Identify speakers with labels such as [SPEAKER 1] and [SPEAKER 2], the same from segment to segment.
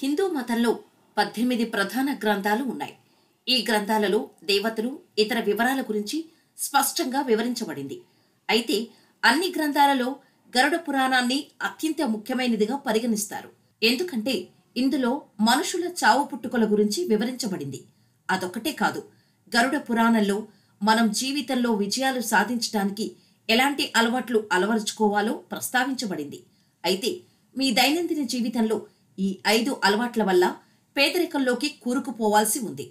[SPEAKER 1] హిందూ మతంలో పద్దెనిమిది ప్రధాన గ్రంథాలు ఉన్నాయి ఈ గ్రంథాలలో దేవతలు ఇతర వివరాల గురించి స్పష్టంగా వివరించబడింది అయితే అన్ని గ్రంథాలలో గరుడ పురాణాన్ని అత్యంత ముఖ్యమైనదిగా పరిగణిస్తారు ఎందుకంటే ఇందులో మనుషుల చావు పుట్టుకల గురించి వివరించబడింది అదొకటే కాదు గరుడ పురాణంలో మనం జీవితంలో విజయాలు సాధించడానికి ఎలాంటి అలవాట్లు అలవరుచుకోవాలో ప్రస్తావించబడింది అయితే మీ దైనందిన జీవితంలో ఈ ఐదు అలవాట్ల వల్ల పేదరికంలోకి కూరుకుపోవాల్సి ఉంది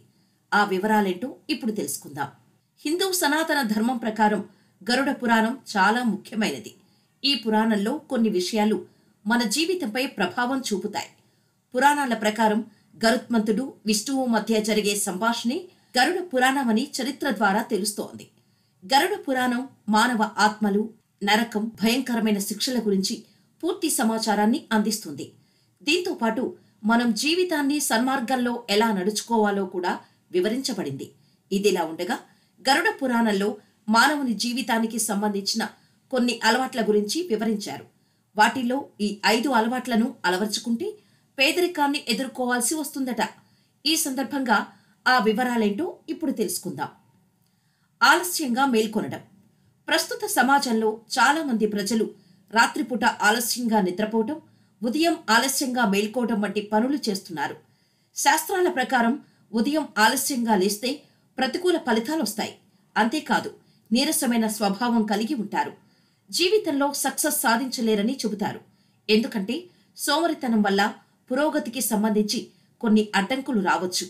[SPEAKER 1] ఆ వివరాలేంటో ఇప్పుడు తెలుసుకుందాం హిందూ సనాతన ధర్మం ప్రకారం గరుడ పురాణం చాలా ముఖ్యమైనది ఈ పురాణంలో కొన్ని విషయాలు మన జీవితంపై ప్రభావం చూపుతాయి పురాణాల ప్రకారం గరుత్మంతుడు విష్ణువు మధ్య జరిగే సంభాషణే గరుడ పురాణమని చరిత్ర ద్వారా తెలుస్తోంది గరుడ పురాణం మానవ ఆత్మలు నరకం భయంకరమైన శిక్షల గురించి పూర్తి సమాచారాన్ని అందిస్తుంది దీంతో పాటు మనం జీవితాన్ని సన్మార్గంలో ఎలా నడుచుకోవాలో కూడా వివరించబడింది ఇదిలా ఉండగా గరుడ పురాణంలో మానవుని జీవితానికి సంబంధించిన కొన్ని అలవాట్ల గురించి వివరించారు వాటిలో ఈ ఐదు అలవాట్లను అలవర్చుకుంటే పేదరికాన్ని ఎదుర్కోవాల్సి వస్తుందట ఈ సందర్భంగా ఆ వివరాలేంటో ఇప్పుడు తెలుసుకుందాం ఆలస్యంగా మేల్కొనడం ప్రస్తుత సమాజంలో చాలామంది ప్రజలు రాత్రిపూట ఆలస్యంగా నిద్రపోవటం ఉదయం ఆలస్యంగా మేల్కోవడం వంటి పనులు చేస్తున్నారు శాస్త్రాల ప్రకారం ఉదయం ఆలస్యంగా లేస్తే ప్రతికూల ఫలితాలు వస్తాయి అంతేకాదు నీరసమైన స్వభావం కలిగి ఉంటారు జీవితంలో సక్సెస్ సాధించలేరని చెబుతారు ఎందుకంటే సోమరితనం వల్ల పురోగతికి సంబంధించి కొన్ని అడ్డంకులు రావచ్చు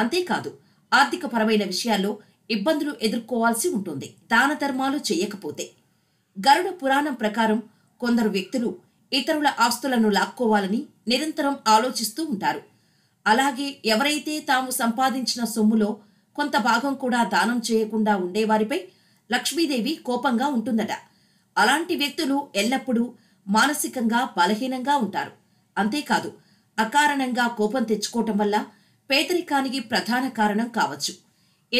[SPEAKER 1] అంతేకాదు ఆర్థిక పరమైన విషయాల్లో ఇబ్బందులు ఎదుర్కోవాల్సి ఉంటుంది దాన ధర్మాలు చేయకపోతే గరుడ పురాణం ప్రకారం కొందరు వ్యక్తులు ఇతరుల ఆస్తులను లాక్కోవాలని నిరంతరం ఆలోచిస్తూ ఉంటారు అలాగే ఎవరైతే తాము సంపాదించిన సొమ్ములో కొంత భాగం కూడా దానం చేయకుండా ఉండేవారిపై లక్ష్మీదేవి కోపంగా ఉంటుందట అలాంటి వ్యక్తులు ఎల్లప్పుడూ మానసికంగా బలహీనంగా ఉంటారు అంతేకాదు అకారణంగా కోపం తెచ్చుకోవటం వల్ల పేదరికానికి ప్రధాన కారణం కావచ్చు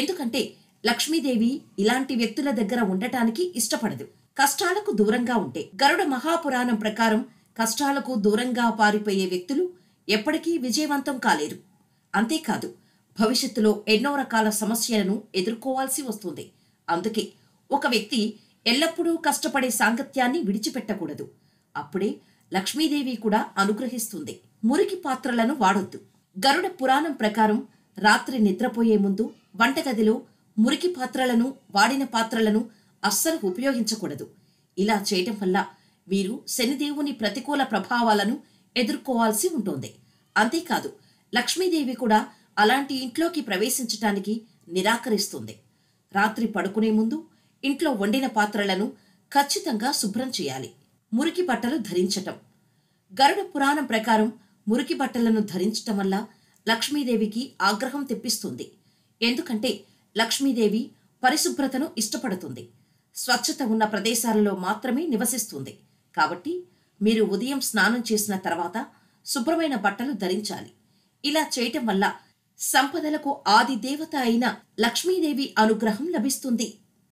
[SPEAKER 1] ఎందుకంటే లక్ష్మీదేవి ఇలాంటి వ్యక్తుల దగ్గర ఉండటానికి ఇష్టపడదు కష్టాలకు దూరంగా ఉంటే గరుడ మహాపురాణం ప్రకారం కష్టాలకు దూరంగా పారిపోయే వ్యక్తులు ఎప్పటికీ విజయవంతం కాలేరు అంతేకాదు భవిష్యత్తులో ఎన్నో రకాల సమస్యలను ఎదుర్కోవాల్సి వస్తుంది అందుకే ఒక వ్యక్తి ఎల్లప్పుడూ కష్టపడే సాంగత్యాన్ని విడిచిపెట్టకూడదు అప్పుడే లక్ష్మీదేవి కూడా అనుగ్రహిస్తుంది మురికి పాత్రలను వాడొద్దు గరుడ పురాణం ప్రకారం రాత్రి నిద్రపోయే ముందు వంటగదిలో మురికి పాత్రలను వాడిన పాత్రలను అస్సలు ఉపయోగించకూడదు ఇలా చేయటం వల్ల వీరు శనిదేవుని ప్రతికూల ప్రభావాలను ఎదుర్కోవాల్సి ఉంటుంది అంతేకాదు లక్ష్మీదేవి కూడా అలాంటి ఇంట్లోకి ప్రవేశించటానికి నిరాకరిస్తుంది రాత్రి పడుకునే ముందు ఇంట్లో వండిన పాత్రలను ఖచ్చితంగా శుభ్రం చేయాలి మురికి బట్టలు ధరించటం గరుడ పురాణం ప్రకారం మురికి బట్టలను ధరించటం వల్ల లక్ష్మీదేవికి ఆగ్రహం తెప్పిస్తుంది ఎందుకంటే లక్ష్మీదేవి పరిశుభ్రతను ఇష్టపడుతుంది స్వచ్ఛత ఉన్న ప్రదేశాలలో మాత్రమే నివసిస్తుంది కాబట్టి మీరు ఉదయం స్నానం చేసిన తర్వాత శుభ్రమైన బట్టలు ధరించాలి ఇలా చేయటం వల్ల సంపదలకు ఆది దేవత అయిన లక్ష్మీదేవి అనుగ్రహం లభిస్తుంది